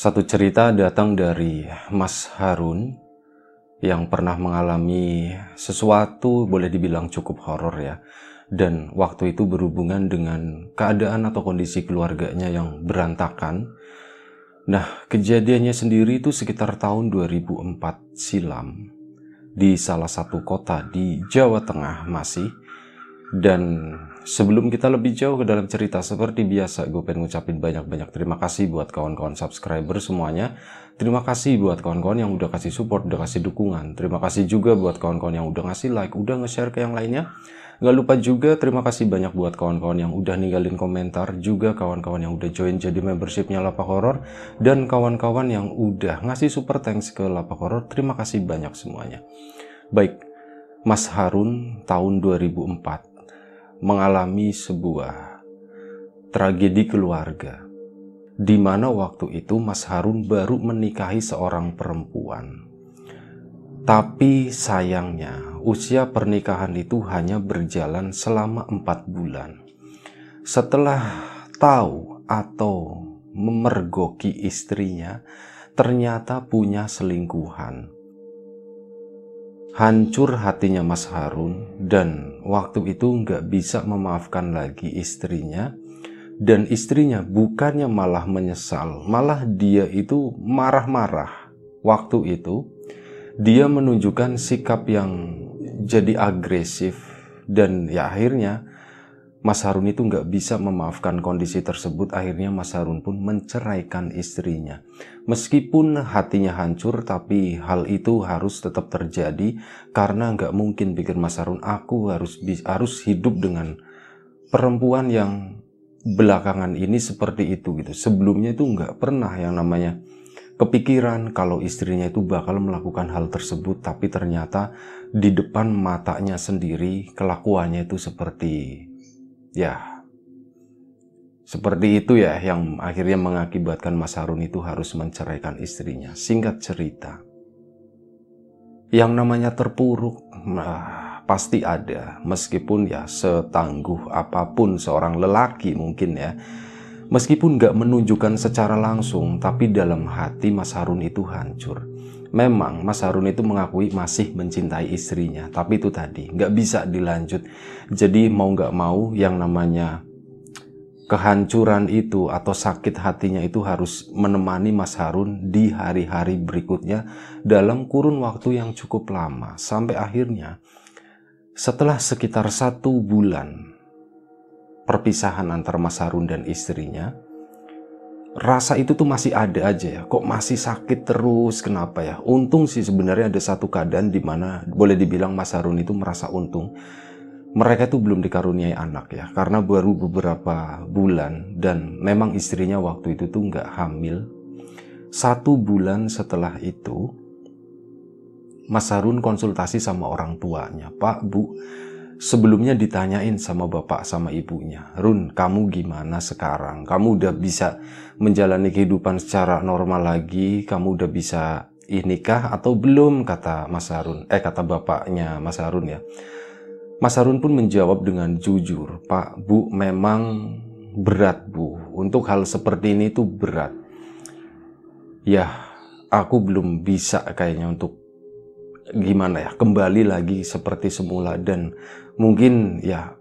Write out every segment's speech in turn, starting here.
Satu cerita datang dari Mas Harun yang pernah mengalami sesuatu boleh dibilang cukup horor ya. Dan waktu itu berhubungan dengan keadaan atau kondisi keluarganya yang berantakan. Nah, kejadiannya sendiri itu sekitar tahun 2004 silam di salah satu kota di Jawa Tengah masih dan Sebelum kita lebih jauh ke dalam cerita, seperti biasa gue pengen ngucapin banyak-banyak terima kasih buat kawan-kawan subscriber semuanya. Terima kasih buat kawan-kawan yang udah kasih support, udah kasih dukungan. Terima kasih juga buat kawan-kawan yang udah ngasih like, udah nge-share ke yang lainnya. Gak lupa juga terima kasih banyak buat kawan-kawan yang udah ninggalin komentar, juga kawan-kawan yang udah join jadi membershipnya Lapak Horor, dan kawan-kawan yang udah ngasih super thanks ke Lapak Horor. Terima kasih banyak semuanya. Baik, Mas Harun tahun 2004 mengalami sebuah tragedi keluarga, di mana waktu itu Mas Harun baru menikahi seorang perempuan. Tapi sayangnya, usia pernikahan itu hanya berjalan selama empat bulan. Setelah tahu atau memergoki istrinya, ternyata punya selingkuhan hancur hatinya Mas Harun dan waktu itu nggak bisa memaafkan lagi istrinya dan istrinya bukannya malah menyesal malah dia itu marah-marah waktu itu dia menunjukkan sikap yang jadi agresif dan ya akhirnya Mas Harun itu nggak bisa memaafkan kondisi tersebut, akhirnya Mas Harun pun menceraikan istrinya. Meskipun hatinya hancur, tapi hal itu harus tetap terjadi karena nggak mungkin pikir Mas Harun, aku harus harus hidup dengan perempuan yang belakangan ini seperti itu gitu. Sebelumnya itu nggak pernah yang namanya kepikiran kalau istrinya itu bakal melakukan hal tersebut, tapi ternyata di depan matanya sendiri kelakuannya itu seperti Ya, seperti itu ya yang akhirnya mengakibatkan Mas Harun itu harus menceraikan istrinya. Singkat cerita, yang namanya terpuruk nah, pasti ada meskipun ya setangguh apapun seorang lelaki mungkin ya Meskipun gak menunjukkan secara langsung, tapi dalam hati Mas Harun itu hancur. Memang Mas Harun itu mengakui masih mencintai istrinya, tapi itu tadi gak bisa dilanjut. Jadi mau gak mau yang namanya kehancuran itu atau sakit hatinya itu harus menemani Mas Harun di hari-hari berikutnya dalam kurun waktu yang cukup lama. Sampai akhirnya setelah sekitar satu bulan perpisahan antara Mas Harun dan istrinya, rasa itu tuh masih ada aja ya. Kok masih sakit terus? Kenapa ya? Untung sih sebenarnya ada satu keadaan di mana boleh dibilang Mas Harun itu merasa untung. Mereka tuh belum dikaruniai anak ya, karena baru beberapa bulan dan memang istrinya waktu itu tuh nggak hamil. Satu bulan setelah itu, Mas Harun konsultasi sama orang tuanya, Pak Bu sebelumnya ditanyain sama bapak sama ibunya, Run kamu gimana sekarang? Kamu udah bisa menjalani kehidupan secara normal lagi? Kamu udah bisa ini kah atau belum? Kata Mas Harun, eh kata bapaknya Mas Harun ya. Mas Harun pun menjawab dengan jujur, Pak, Bu memang berat Bu. Untuk hal seperti ini itu berat. Ya, aku belum bisa kayaknya untuk gimana ya kembali lagi seperti semula dan mungkin ya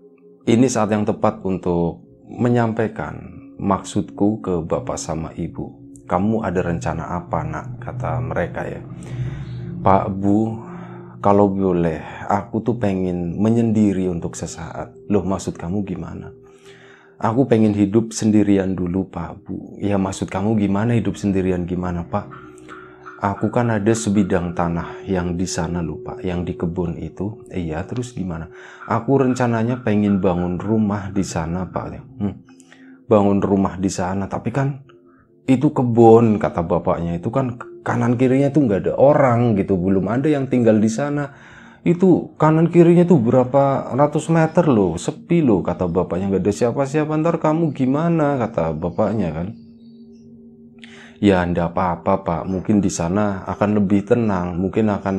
ini saat yang tepat untuk menyampaikan maksudku ke bapak sama ibu kamu ada rencana apa nak kata mereka ya pak bu kalau boleh aku tuh pengen menyendiri untuk sesaat loh maksud kamu gimana aku pengen hidup sendirian dulu pak bu ya maksud kamu gimana hidup sendirian gimana pak aku kan ada sebidang tanah yang di sana lupa, yang di kebun itu. Iya, terus gimana? Aku rencananya pengen bangun rumah di sana, Pak. Hmm, bangun rumah di sana, tapi kan itu kebun, kata bapaknya. Itu kan kanan kirinya tuh nggak ada orang gitu, belum ada yang tinggal di sana. Itu kanan kirinya tuh berapa ratus meter loh, sepi loh, kata bapaknya. Nggak ada siapa-siapa, ntar kamu gimana, kata bapaknya kan ya ndak apa-apa pak mungkin di sana akan lebih tenang mungkin akan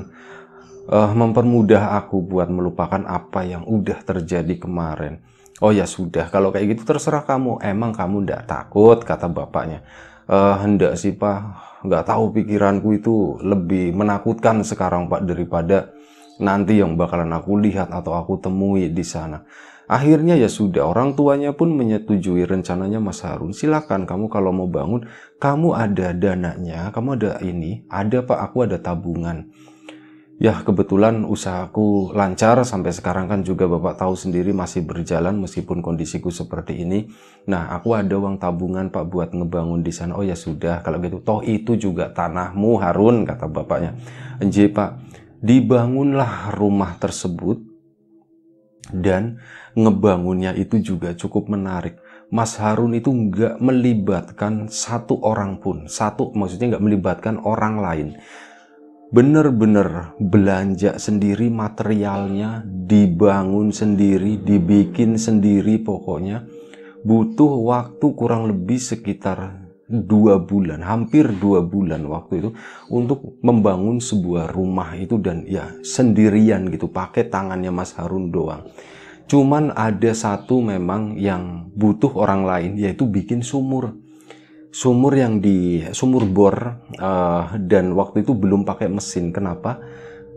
uh, mempermudah aku buat melupakan apa yang udah terjadi kemarin oh ya sudah kalau kayak gitu terserah kamu emang kamu ndak takut kata bapaknya uh, eh, hendak sih pak nggak tahu pikiranku itu lebih menakutkan sekarang pak daripada nanti yang bakalan aku lihat atau aku temui di sana Akhirnya ya sudah, orang tuanya pun menyetujui rencananya Mas Harun. Silakan kamu kalau mau bangun, kamu ada dananya, kamu ada ini, ada Pak, aku ada tabungan. Ya kebetulan usahaku lancar sampai sekarang kan juga Bapak tahu sendiri masih berjalan meskipun kondisiku seperti ini. Nah aku ada uang tabungan Pak buat ngebangun di sana. Oh ya sudah kalau gitu toh itu juga tanahmu Harun kata bapaknya. Enje Pak dibangunlah rumah tersebut dan ngebangunnya itu juga cukup menarik. Mas Harun itu nggak melibatkan satu orang pun, satu maksudnya nggak melibatkan orang lain. Bener-bener belanja sendiri materialnya, dibangun sendiri, dibikin sendiri pokoknya. Butuh waktu kurang lebih sekitar dua bulan, hampir dua bulan waktu itu untuk membangun sebuah rumah itu dan ya sendirian gitu, pakai tangannya Mas Harun doang. Cuman ada satu memang yang butuh orang lain yaitu bikin sumur. Sumur yang di sumur bor uh, dan waktu itu belum pakai mesin. Kenapa?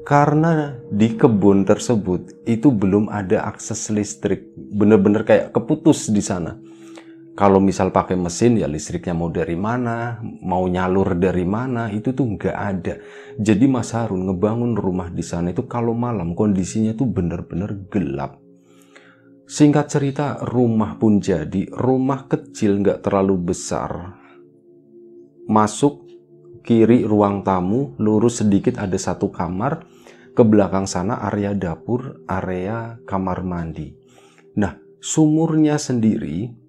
Karena di kebun tersebut itu belum ada akses listrik. Bener-bener kayak keputus di sana kalau misal pakai mesin ya listriknya mau dari mana, mau nyalur dari mana, itu tuh nggak ada. Jadi Mas Harun ngebangun rumah di sana itu kalau malam kondisinya tuh bener-bener gelap. Singkat cerita, rumah pun jadi. Rumah kecil nggak terlalu besar. Masuk kiri ruang tamu, lurus sedikit ada satu kamar. Ke belakang sana area dapur, area kamar mandi. Nah, sumurnya sendiri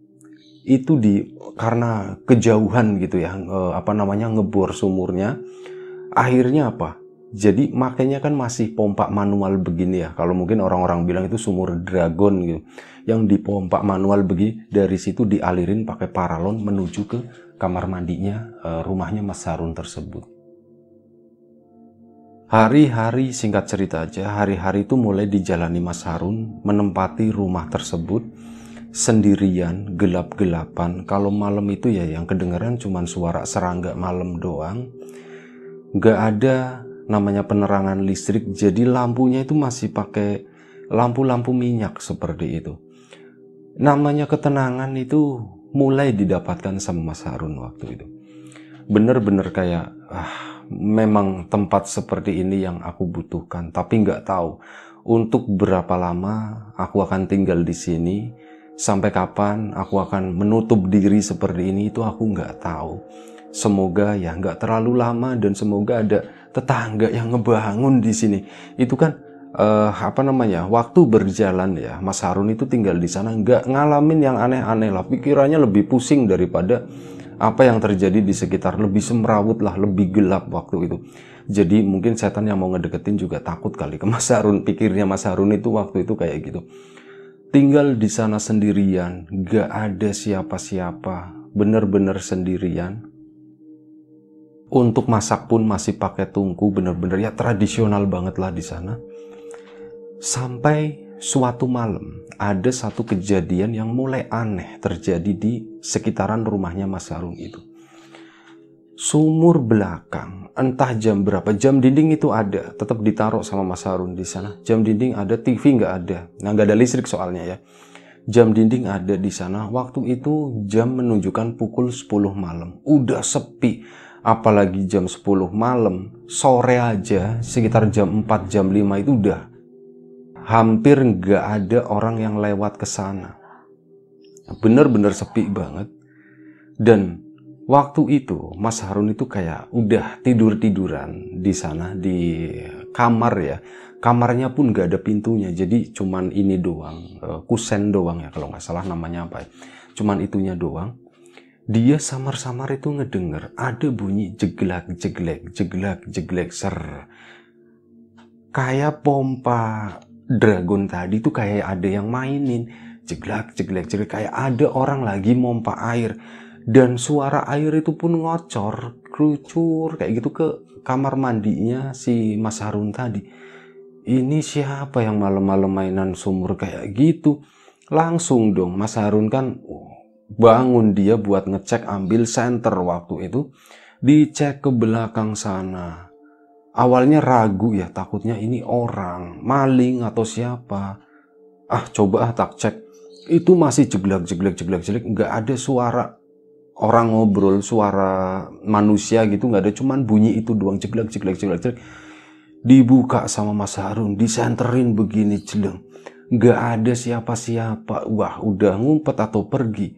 itu di karena kejauhan gitu ya e, apa namanya ngebor sumurnya akhirnya apa jadi makanya kan masih pompa manual begini ya kalau mungkin orang-orang bilang itu sumur dragon gitu yang dipompa manual begini dari situ dialirin pakai paralon menuju ke kamar mandinya e, rumahnya Mas Harun tersebut Hari-hari singkat cerita aja, hari-hari itu mulai dijalani Mas Harun menempati rumah tersebut sendirian, gelap-gelapan. Kalau malam itu ya yang kedengeran cuma suara serangga malam doang. Gak ada namanya penerangan listrik, jadi lampunya itu masih pakai lampu-lampu minyak seperti itu. Namanya ketenangan itu mulai didapatkan sama Mas Harun waktu itu. Bener-bener kayak ah, memang tempat seperti ini yang aku butuhkan, tapi nggak tahu untuk berapa lama aku akan tinggal di sini Sampai kapan aku akan menutup diri seperti ini itu aku nggak tahu. Semoga ya nggak terlalu lama dan semoga ada tetangga yang ngebangun di sini. Itu kan uh, apa namanya waktu berjalan ya Mas Harun itu tinggal di sana nggak ngalamin yang aneh-aneh lah. Pikirannya lebih pusing daripada apa yang terjadi di sekitar lebih semrawut lah, lebih gelap waktu itu. Jadi mungkin setan yang mau ngedeketin juga takut kali ke Mas Harun. Pikirnya Mas Harun itu waktu itu kayak gitu tinggal di sana sendirian, gak ada siapa-siapa, bener-bener sendirian. Untuk masak pun masih pakai tungku, bener-bener ya tradisional banget lah di sana. Sampai suatu malam ada satu kejadian yang mulai aneh terjadi di sekitaran rumahnya Mas Harung itu sumur belakang entah jam berapa jam dinding itu ada tetap ditaruh sama Mas Harun di sana jam dinding ada TV nggak ada nah nggak ada listrik soalnya ya jam dinding ada di sana waktu itu jam menunjukkan pukul 10 malam udah sepi apalagi jam 10 malam sore aja sekitar jam 4 jam 5 itu udah hampir nggak ada orang yang lewat ke sana bener-bener sepi banget dan Waktu itu Mas Harun itu kayak udah tidur-tiduran di sana di kamar ya. Kamarnya pun gak ada pintunya, jadi cuman ini doang, eh, kusen doang ya kalau nggak salah namanya apa ya. Cuman itunya doang. Dia samar-samar itu ngedenger ada bunyi jeglek jeglek jeglek jeglek ser. Kayak pompa dragon tadi tuh kayak ada yang mainin jeglek jeglek jeglek kayak ada orang lagi mompa air dan suara air itu pun ngocor kerucur kayak gitu ke kamar mandinya si Mas Harun tadi ini siapa yang malam-malam mainan sumur kayak gitu langsung dong Mas Harun kan oh, bangun dia buat ngecek ambil senter waktu itu dicek ke belakang sana awalnya ragu ya takutnya ini orang maling atau siapa ah coba ah tak cek itu masih jeglek jeglek jeglek jeglek nggak ada suara orang ngobrol suara manusia gitu nggak ada cuman bunyi itu doang ceklek ceklek ceklek ceklek dibuka sama Mas Harun disenterin begini jeleng nggak ada siapa-siapa wah udah ngumpet atau pergi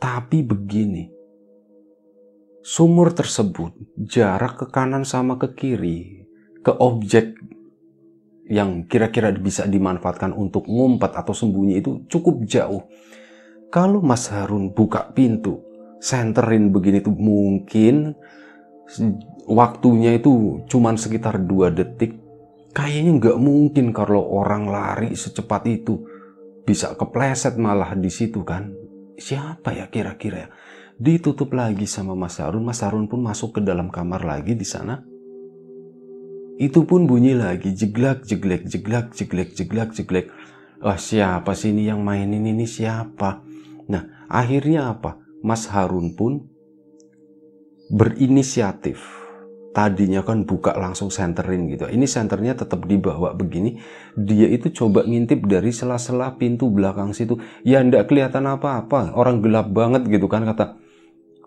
tapi begini sumur tersebut jarak ke kanan sama ke kiri ke objek yang kira-kira bisa dimanfaatkan untuk ngumpet atau sembunyi itu cukup jauh kalau Mas Harun buka pintu senterin begini tuh mungkin waktunya itu cuman sekitar dua detik kayaknya nggak mungkin kalau orang lari secepat itu bisa kepleset malah di situ kan siapa ya kira-kira ya ditutup lagi sama Mas Harun Mas Harun pun masuk ke dalam kamar lagi di sana itu pun bunyi lagi jeglak jeglek jeglak jeglek jeglak jeglek wah siapa sih ini yang mainin ini siapa nah akhirnya apa Mas Harun pun berinisiatif. Tadinya kan buka langsung centering gitu. Ini centernya tetap dibawa begini. Dia itu coba ngintip dari sela-sela pintu belakang situ. Ya ndak kelihatan apa-apa. Orang gelap banget gitu kan kata.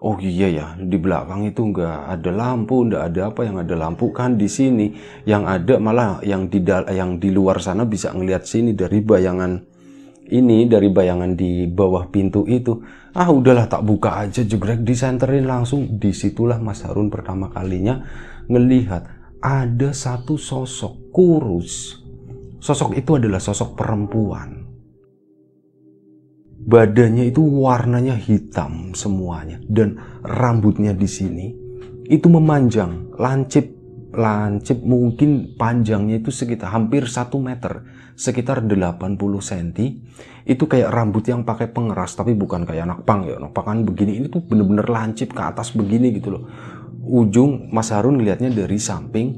Oh iya ya, di belakang itu nggak ada lampu, nggak ada apa yang ada lampu kan di sini. Yang ada malah yang di yang di luar sana bisa ngelihat sini dari bayangan ini dari bayangan di bawah pintu itu ah udahlah tak buka aja jegrek disenterin langsung disitulah Mas Harun pertama kalinya ngelihat ada satu sosok kurus sosok itu adalah sosok perempuan badannya itu warnanya hitam semuanya dan rambutnya di sini itu memanjang lancip lancip mungkin panjangnya itu sekitar hampir satu meter sekitar 80 cm itu kayak rambut yang pakai pengeras tapi bukan kayak anak pang ya anak kan begini ini tuh bener-bener lancip ke atas begini gitu loh ujung Mas Harun lihatnya dari samping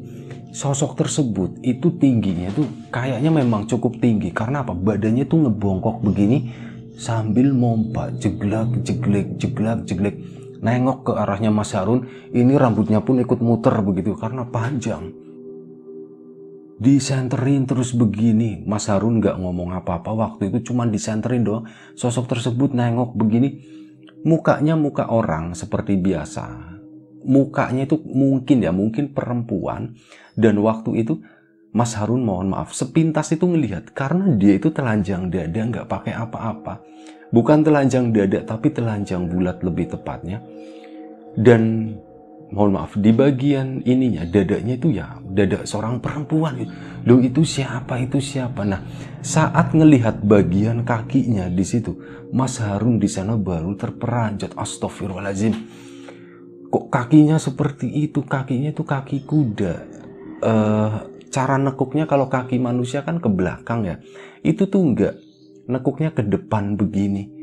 sosok tersebut itu tingginya tuh kayaknya memang cukup tinggi karena apa badannya tuh ngebongkok begini sambil mompa jeglak jeglek jeglak jeglek nengok ke arahnya Mas Harun ini rambutnya pun ikut muter begitu karena panjang disenterin terus begini Mas Harun gak ngomong apa-apa waktu itu cuman disenterin doang sosok tersebut nengok begini mukanya muka orang seperti biasa mukanya itu mungkin ya mungkin perempuan dan waktu itu Mas Harun mohon maaf sepintas itu melihat karena dia itu telanjang dada nggak pakai apa-apa bukan telanjang dada tapi telanjang bulat lebih tepatnya dan mohon maaf di bagian ininya dadanya itu ya dada seorang perempuan lo itu siapa itu siapa nah saat ngelihat bagian kakinya di situ Mas Harun di sana baru terperanjat astagfirullahalazim kok kakinya seperti itu kakinya itu kaki kuda uh, cara nekuknya kalau kaki manusia kan ke belakang ya itu tuh enggak nekuknya ke depan begini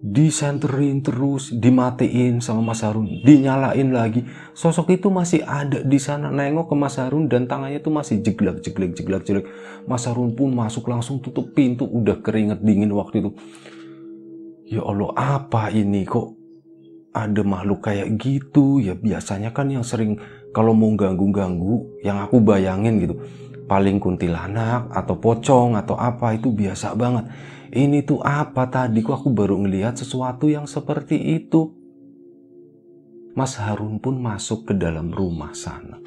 disenterin terus, dimatiin sama Mas Harun, dinyalain lagi. Sosok itu masih ada di sana nengok ke Mas Harun dan tangannya itu masih jeglak jeglak jeglak jeglak. Mas Harun pun masuk langsung tutup pintu udah keringet dingin waktu itu. Ya Allah, apa ini kok ada makhluk kayak gitu? Ya biasanya kan yang sering kalau mau ganggu-ganggu yang aku bayangin gitu paling kuntilanak atau pocong atau apa itu biasa banget ini tuh apa tadi kok aku baru ngelihat sesuatu yang seperti itu. Mas Harun pun masuk ke dalam rumah sana.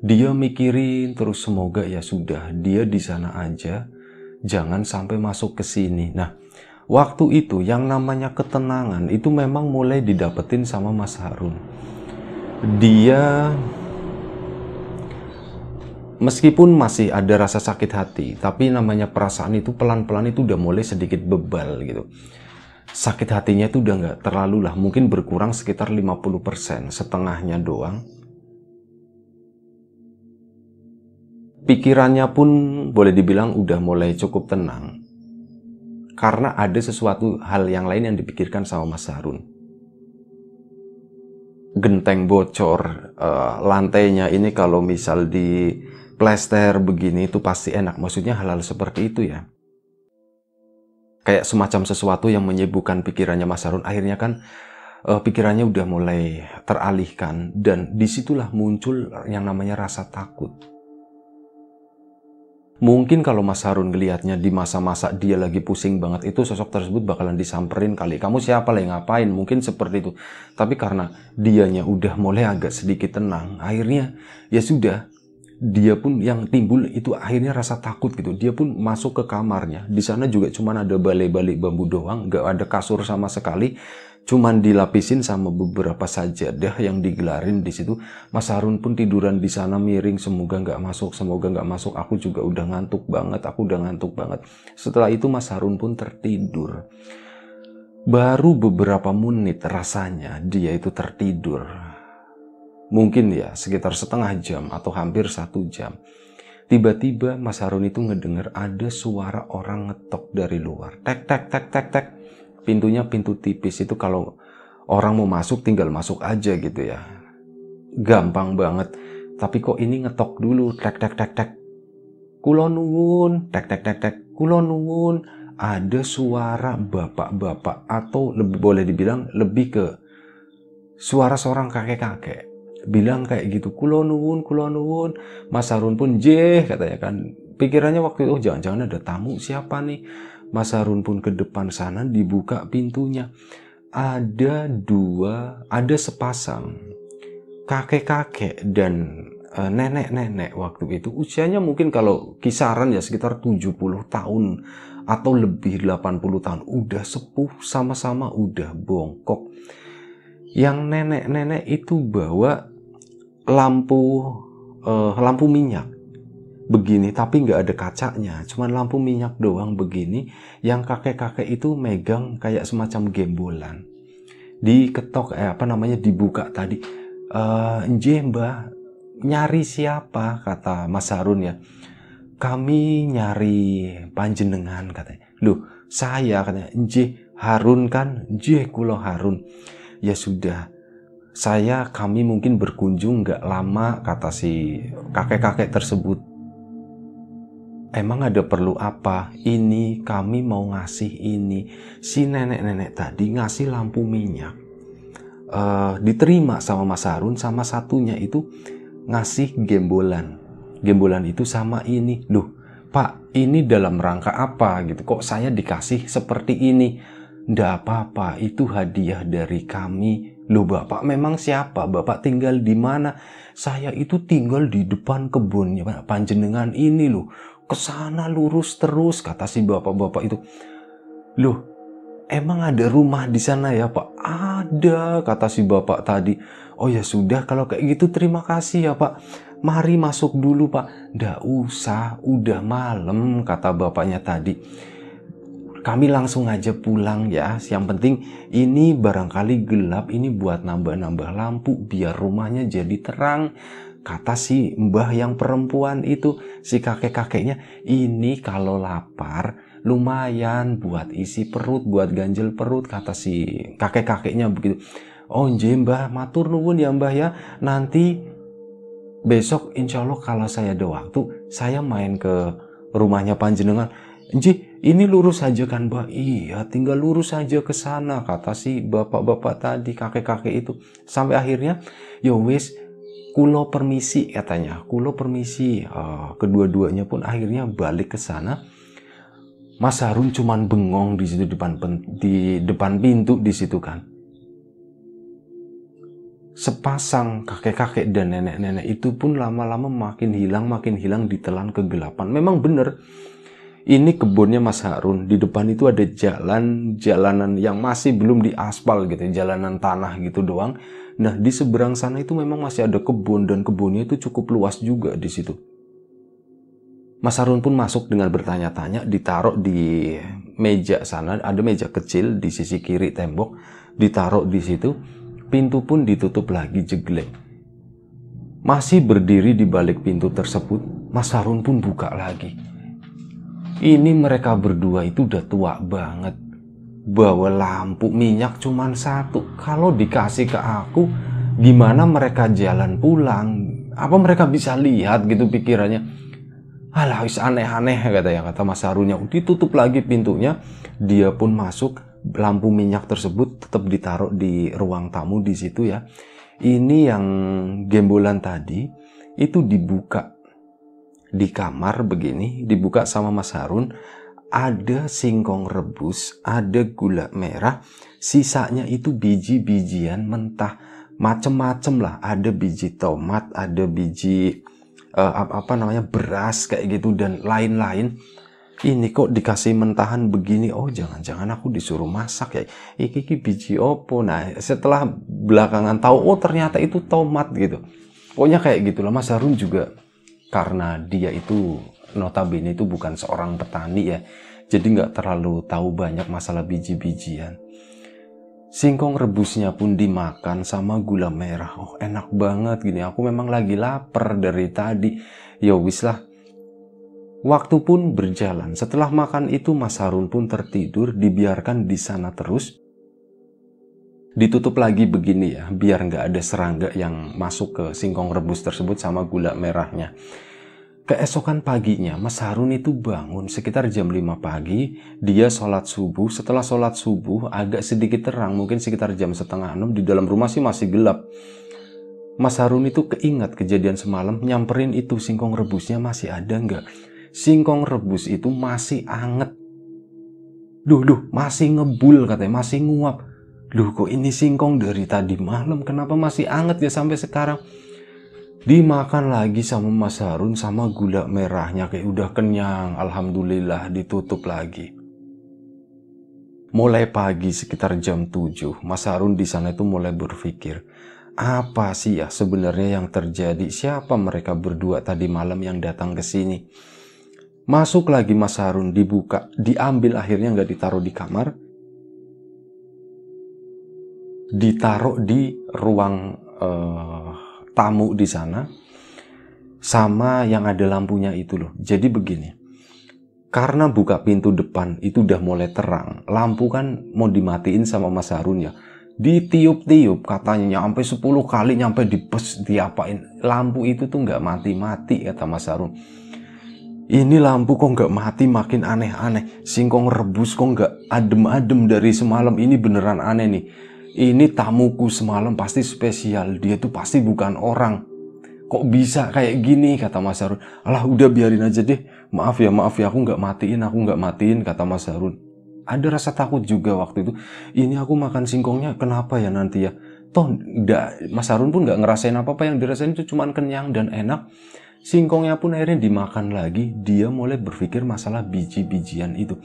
Dia mikirin terus semoga ya sudah dia di sana aja. Jangan sampai masuk ke sini. Nah, waktu itu yang namanya ketenangan itu memang mulai didapetin sama Mas Harun. Dia Meskipun masih ada rasa sakit hati, tapi namanya perasaan itu pelan-pelan itu udah mulai sedikit bebal gitu. Sakit hatinya itu udah nggak terlalu lah, mungkin berkurang sekitar 50%, setengahnya doang. Pikirannya pun boleh dibilang udah mulai cukup tenang. Karena ada sesuatu hal yang lain yang dipikirkan sama Mas Harun genteng bocor eh, lantainya ini kalau misal di plester begini itu pasti enak. Maksudnya hal-hal seperti itu ya. Kayak semacam sesuatu yang menyibukkan pikirannya Mas Harun. Akhirnya kan uh, pikirannya udah mulai teralihkan. Dan disitulah muncul yang namanya rasa takut. Mungkin kalau Mas Harun ngeliatnya di masa-masa dia lagi pusing banget itu sosok tersebut bakalan disamperin kali. Kamu siapa lah ngapain? Mungkin seperti itu. Tapi karena dianya udah mulai agak sedikit tenang, akhirnya ya sudah dia pun yang timbul itu akhirnya rasa takut gitu. Dia pun masuk ke kamarnya. Di sana juga cuma ada balai-balai bambu doang, nggak ada kasur sama sekali. Cuman dilapisin sama beberapa sajadah yang digelarin di situ. Mas Harun pun tiduran di sana miring, semoga nggak masuk, semoga nggak masuk. Aku juga udah ngantuk banget, aku udah ngantuk banget. Setelah itu Mas Harun pun tertidur. Baru beberapa menit rasanya dia itu tertidur mungkin ya sekitar setengah jam atau hampir satu jam. Tiba-tiba Mas Harun itu ngedengar ada suara orang ngetok dari luar. Tek, tek, tek, tek, tek. Pintunya pintu tipis itu kalau orang mau masuk tinggal masuk aja gitu ya. Gampang banget. Tapi kok ini ngetok dulu. Tek, tek, tek, tek. nungun. Tek, tek, tek, tek. nungun. Ada suara bapak-bapak atau lebih, boleh dibilang lebih ke suara seorang kakek-kakek bilang kayak gitu kulo nuwun kulo nuwun Mas Harun pun jeh katanya kan pikirannya waktu itu oh, jangan-jangan ada tamu siapa nih Mas Harun pun ke depan sana dibuka pintunya ada dua ada sepasang kakek-kakek dan eh, nenek-nenek waktu itu usianya mungkin kalau kisaran ya sekitar 70 tahun atau lebih 80 tahun udah sepuh sama-sama udah bongkok yang nenek-nenek itu bawa lampu uh, lampu minyak begini tapi nggak ada kacanya cuman lampu minyak doang begini yang kakek-kakek itu megang kayak semacam gembolan diketok eh, apa namanya dibuka tadi uh, eh, mbah nyari siapa kata Mas Harun ya kami nyari panjenengan katanya loh saya katanya J Harun kan J kulo Harun ya sudah saya kami mungkin berkunjung nggak lama kata si kakek-kakek tersebut. Emang ada perlu apa? Ini kami mau ngasih ini. Si nenek-nenek tadi ngasih lampu minyak. Uh, diterima sama Mas Harun sama satunya itu ngasih gembolan. Gembolan itu sama ini. duh Pak, ini dalam rangka apa gitu? Kok saya dikasih seperti ini? Ndak apa-apa, itu hadiah dari kami Loh Bapak memang siapa? Bapak tinggal di mana? Saya itu tinggal di depan kebunnya panjenengan ini loh. Kesana lurus terus kata si bapak-bapak itu. Loh, emang ada rumah di sana ya Pak? Ada kata si bapak tadi. Oh ya sudah kalau kayak gitu terima kasih ya Pak. Mari masuk dulu Pak. Nggak usah, udah malam kata bapaknya tadi kami langsung aja pulang ya. Yang penting ini barangkali gelap ini buat nambah-nambah lampu biar rumahnya jadi terang. Kata si mbah yang perempuan itu, si kakek-kakeknya, ini kalau lapar lumayan buat isi perut, buat ganjel perut, kata si kakek-kakeknya begitu. Oh mbah, matur nuwun ya mbah ya, nanti besok insya Allah kalau saya ada waktu, saya main ke rumahnya panjenengan. Nje, ini lurus saja kan, Mbak? Iya, tinggal lurus saja ke sana, kata si bapak-bapak tadi, kakek-kakek itu. Sampai akhirnya, yo ya wis, kulo permisi katanya, kulo permisi. Ah, kedua-duanya pun akhirnya balik ke sana. Mas Harun cuman bengong di situ depan di depan pintu di situ kan. Sepasang kakek-kakek dan nenek-nenek itu pun lama-lama makin hilang, makin hilang ditelan kegelapan. Memang benar, ini kebunnya Mas Harun di depan itu ada jalan jalanan yang masih belum diaspal gitu jalanan tanah gitu doang nah di seberang sana itu memang masih ada kebun dan kebunnya itu cukup luas juga di situ Mas Harun pun masuk dengan bertanya-tanya ditaruh di meja sana ada meja kecil di sisi kiri tembok ditaruh di situ pintu pun ditutup lagi jeglek masih berdiri di balik pintu tersebut Mas Harun pun buka lagi ini mereka berdua itu udah tua banget. Bawa lampu minyak cuman satu. Kalau dikasih ke aku, gimana mereka jalan pulang? Apa mereka bisa lihat gitu pikirannya? Alah, is aneh-aneh kata ya kata Mas Harunya. Ditutup lagi pintunya, dia pun masuk. Lampu minyak tersebut tetap ditaruh di ruang tamu di situ ya. Ini yang gembolan tadi itu dibuka di kamar begini dibuka sama Mas Harun ada singkong rebus, ada gula merah, sisanya itu biji-bijian mentah, macem-macem lah, ada biji tomat, ada biji uh, apa namanya beras kayak gitu dan lain-lain. Ini kok dikasih mentahan begini, oh jangan-jangan aku disuruh masak ya. Iki, iki biji opo. Nah setelah belakangan tahu, oh ternyata itu tomat gitu. Pokoknya kayak gitulah Mas Harun juga karena dia itu notabene itu bukan seorang petani ya jadi nggak terlalu tahu banyak masalah biji-bijian singkong rebusnya pun dimakan sama gula merah oh enak banget gini aku memang lagi lapar dari tadi ya wis lah Waktu pun berjalan. Setelah makan itu Mas Harun pun tertidur, dibiarkan di sana terus ditutup lagi begini ya biar nggak ada serangga yang masuk ke singkong rebus tersebut sama gula merahnya Keesokan paginya, Mas Harun itu bangun sekitar jam 5 pagi. Dia sholat subuh. Setelah sholat subuh, agak sedikit terang, mungkin sekitar jam setengah enam. Di dalam rumah sih masih gelap. Mas Harun itu keingat kejadian semalam, nyamperin itu singkong rebusnya masih ada nggak? Singkong rebus itu masih anget. Duh, duh, masih ngebul katanya, masih nguap. Duh kok ini singkong dari tadi malam kenapa masih anget ya sampai sekarang? Dimakan lagi sama Mas Harun sama gula merahnya kayak udah kenyang. Alhamdulillah ditutup lagi. Mulai pagi sekitar jam 7, Mas Harun di sana itu mulai berpikir, apa sih ya sebenarnya yang terjadi? Siapa mereka berdua tadi malam yang datang ke sini? Masuk lagi Mas Harun dibuka, diambil akhirnya nggak ditaruh di kamar, ditaruh di ruang uh, tamu di sana sama yang ada lampunya itu loh. Jadi begini, karena buka pintu depan itu udah mulai terang, lampu kan mau dimatiin sama Mas Harun ya. Ditiup-tiup katanya nyampe 10 kali nyampe di bus diapain. Lampu itu tuh nggak mati-mati kata Mas Harun. Ini lampu kok nggak mati makin aneh-aneh. Singkong rebus kok nggak adem-adem dari semalam ini beneran aneh nih ini tamuku semalam pasti spesial, dia tuh pasti bukan orang. Kok bisa kayak gini, kata Mas Harun. Allah udah biarin aja deh, maaf ya, maaf ya, aku nggak matiin, aku nggak matiin, kata Mas Harun. Ada rasa takut juga waktu itu, ini aku makan singkongnya kenapa ya nanti ya. Toh nggak, Mas Harun pun nggak ngerasain apa-apa, yang dirasain itu cuman kenyang dan enak. Singkongnya pun akhirnya dimakan lagi, dia mulai berpikir masalah biji-bijian itu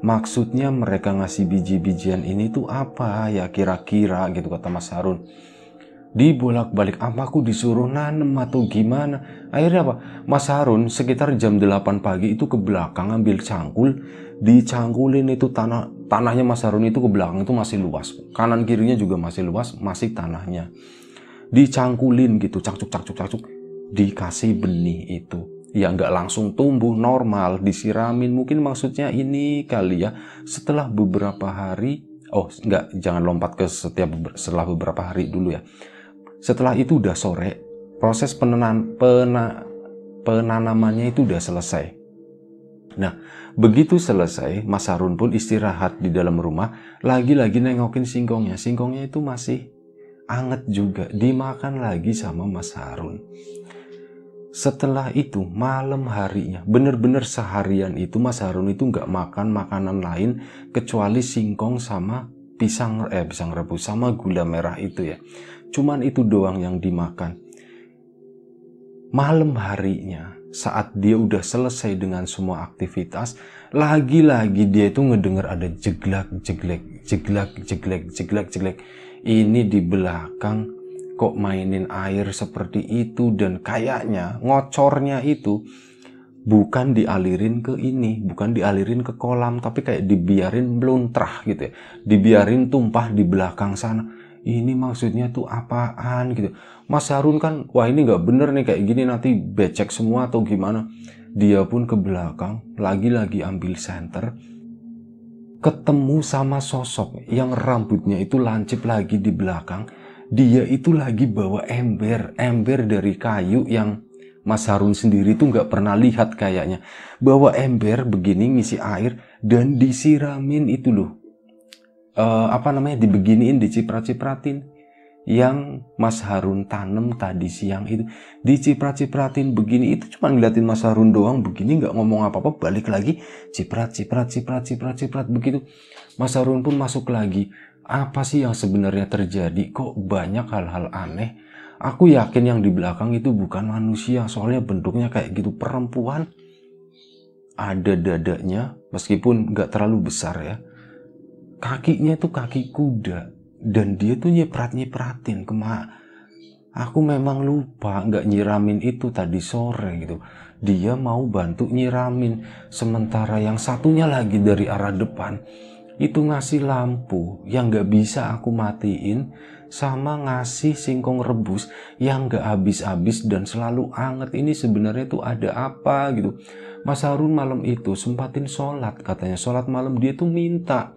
maksudnya mereka ngasih biji-bijian ini tuh apa ya kira-kira gitu kata Mas Harun Di bolak balik apa aku disuruh nanem atau gimana akhirnya apa Mas Harun sekitar jam 8 pagi itu ke belakang ambil cangkul dicangkulin itu tanah tanahnya Mas Harun itu ke belakang itu masih luas kanan kirinya juga masih luas masih tanahnya dicangkulin gitu cangcuk cangcuk cangcuk dikasih benih itu ya nggak langsung tumbuh normal disiramin mungkin maksudnya ini kali ya setelah beberapa hari oh nggak jangan lompat ke setiap setelah beberapa hari dulu ya setelah itu udah sore proses penenan, pena, penanamannya itu udah selesai Nah, begitu selesai, Mas Harun pun istirahat di dalam rumah, lagi-lagi nengokin singkongnya. Singkongnya itu masih anget juga, dimakan lagi sama Mas Harun. Setelah itu malam harinya bener-bener seharian itu Mas Harun itu nggak makan makanan lain kecuali singkong sama pisang eh pisang rebus sama gula merah itu ya. Cuman itu doang yang dimakan. Malam harinya saat dia udah selesai dengan semua aktivitas, lagi-lagi dia itu ngedengar ada jeglak jeglek jeglak jeglek jeglek jeglek. Ini di belakang kok mainin air seperti itu dan kayaknya ngocornya itu bukan dialirin ke ini, bukan dialirin ke kolam, tapi kayak dibiarin meluntrah gitu ya. Dibiarin tumpah di belakang sana. Ini maksudnya tuh apaan gitu. Mas Harun kan, wah ini nggak bener nih kayak gini nanti becek semua atau gimana. Dia pun ke belakang, lagi-lagi ambil senter. Ketemu sama sosok yang rambutnya itu lancip lagi di belakang dia itu lagi bawa ember, ember dari kayu yang Mas Harun sendiri tuh nggak pernah lihat kayaknya. Bawa ember begini ngisi air dan disiramin itu loh. Uh, apa namanya dibeginiin, diciprat-cipratin yang Mas Harun tanam tadi siang itu diciprat-cipratin begini itu cuma ngeliatin Mas Harun doang begini nggak ngomong apa-apa balik lagi ciprat ciprat ciprat ciprat ciprat begitu Mas Harun pun masuk lagi apa sih yang sebenarnya terjadi? Kok banyak hal-hal aneh? Aku yakin yang di belakang itu bukan manusia, soalnya bentuknya kayak gitu perempuan. Ada dadanya, meskipun nggak terlalu besar ya. Kakinya tuh kaki kuda, dan dia tuh nyeprat-nyepratin kemah aku memang lupa nggak nyiramin itu tadi sore gitu dia mau bantu nyiramin sementara yang satunya lagi dari arah depan itu ngasih lampu yang nggak bisa aku matiin sama ngasih singkong rebus yang nggak habis-habis dan selalu anget ini sebenarnya tuh ada apa gitu Mas Harun malam itu sempatin sholat katanya sholat malam dia tuh minta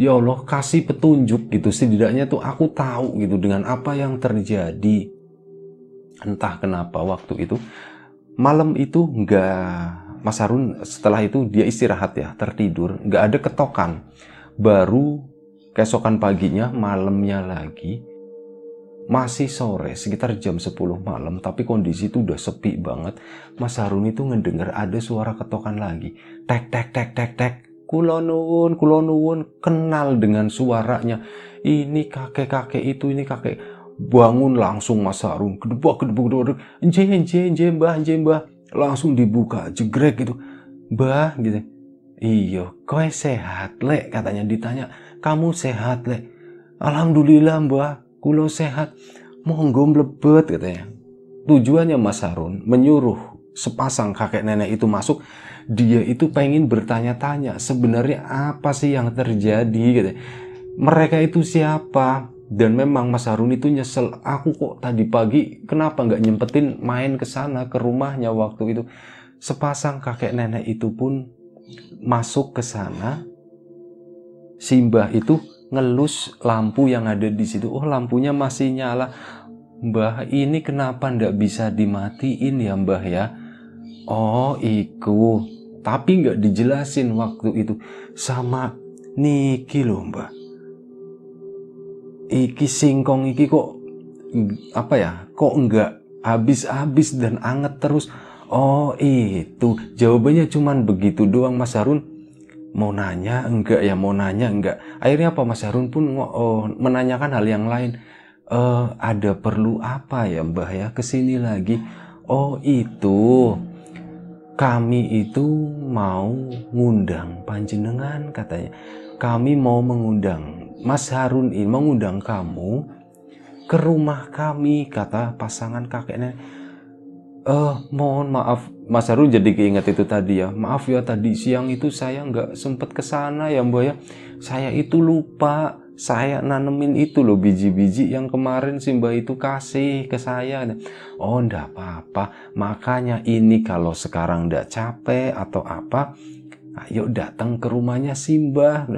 Ya Allah kasih petunjuk gitu setidaknya tuh aku tahu gitu dengan apa yang terjadi entah kenapa waktu itu malam itu nggak Mas Harun setelah itu dia istirahat ya, tertidur, nggak ada ketokan. Baru keesokan paginya, malamnya lagi, masih sore, sekitar jam 10 malam, tapi kondisi itu udah sepi banget. Mas Harun itu ngedenger ada suara ketokan lagi. Tek, tek, tek, tek, tek. kulonun kulonun kenal dengan suaranya. Ini kakek-kakek itu, ini kakek. Bangun langsung Mas Harun. Gedebak, gedebak, gedebak. Enje, enje, enje, mbah, enje, mbah langsung dibuka jegrek gitu bah gitu iyo kowe sehat le, katanya ditanya kamu sehat le, alhamdulillah mbah kulo sehat monggo mlebet katanya tujuannya Mas Harun menyuruh sepasang kakek nenek itu masuk dia itu pengen bertanya-tanya sebenarnya apa sih yang terjadi gitu mereka itu siapa dan memang Mas Harun itu nyesel aku kok tadi pagi kenapa nggak nyempetin main ke sana ke rumahnya waktu itu sepasang kakek nenek itu pun masuk ke sana Simbah itu ngelus lampu yang ada di situ oh lampunya masih nyala Mbah ini kenapa ndak bisa dimatiin ya Mbah ya oh iku tapi nggak dijelasin waktu itu sama Niki loh Mbah iki singkong iki kok apa ya kok enggak habis-habis dan anget terus oh itu jawabannya cuman begitu doang Mas Harun mau nanya enggak ya mau nanya enggak akhirnya apa Mas Harun pun oh, menanyakan hal yang lain e, ada perlu apa ya Mbah ya kesini lagi oh itu kami itu mau ngundang panjenengan katanya kami mau mengundang Mas Harun ini mengundang kamu ke rumah kami, kata pasangan kakeknya. Eh, mohon maaf, Mas Harun jadi keinget itu tadi ya. Maaf ya tadi siang itu saya nggak sempet ke sana ya Mbak ya. Saya itu lupa saya nanemin itu loh biji-biji yang kemarin si Mbak itu kasih ke saya. Oh ndak apa-apa, makanya ini kalau sekarang ndak capek atau apa, ayo datang ke rumahnya Simbah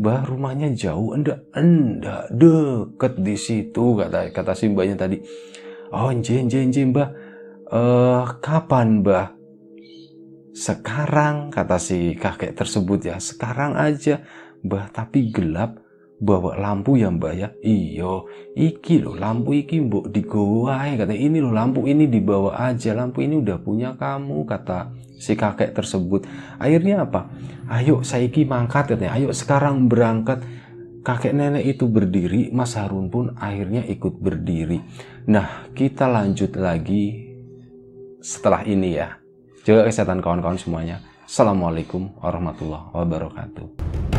bah rumahnya jauh anda anda deket di situ kata kata si mbaknya tadi oh jen jen jen mbah uh, kapan mbah sekarang kata si kakek tersebut ya sekarang aja mbah tapi gelap bawa lampu ya mbak ya iyo iki lo lampu iki mbok goa ae kata ini lo lampu ini dibawa aja lampu ini udah punya kamu kata si kakek tersebut akhirnya apa ayo saiki mangkat katanya ayo sekarang berangkat kakek nenek itu berdiri Mas Harun pun akhirnya ikut berdiri nah kita lanjut lagi setelah ini ya jaga kesehatan kawan-kawan semuanya Assalamualaikum warahmatullahi wabarakatuh